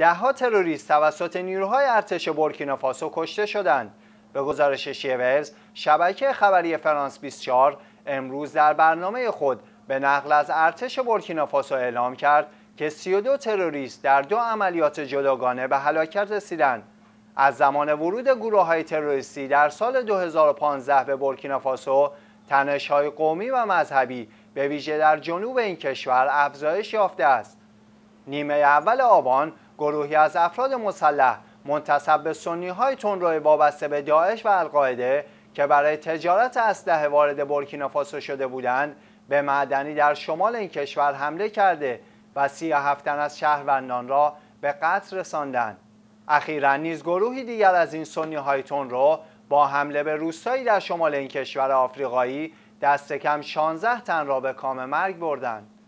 دهها تروریست توسط نیروهای ارتش بورکینافاسو کشته شدند به گزارش شیورز شبکه خبری فرانس 24 امروز در برنامه خود به نقل از ارتش بورکینافاسو اعلام کرد که 32 تروریست در دو عملیات جداگانه به هلاکت رسیدند از زمان ورود گروه های تروریستی در سال 2015 به بورکینافاسو تنش های قومی و مذهبی به ویژه در جنوب این کشور افزایش یافته است نیمه اول آبان گروهی از افراد مسلح منتصب به سنی های تندروی وابسته به داعش و القاعده که برای تجارت اسلحه وارد بورکینافاسو شده بودند به معدنی در شمال این کشور حمله کرده و سی هفتن از شهروندان را به قتل رساندند اخیرا نیز گروهی دیگر از این سنی های رو با حمله به روستایی در شمال این کشور آفریقایی دست کم 16 تن را به کام مرگ بردند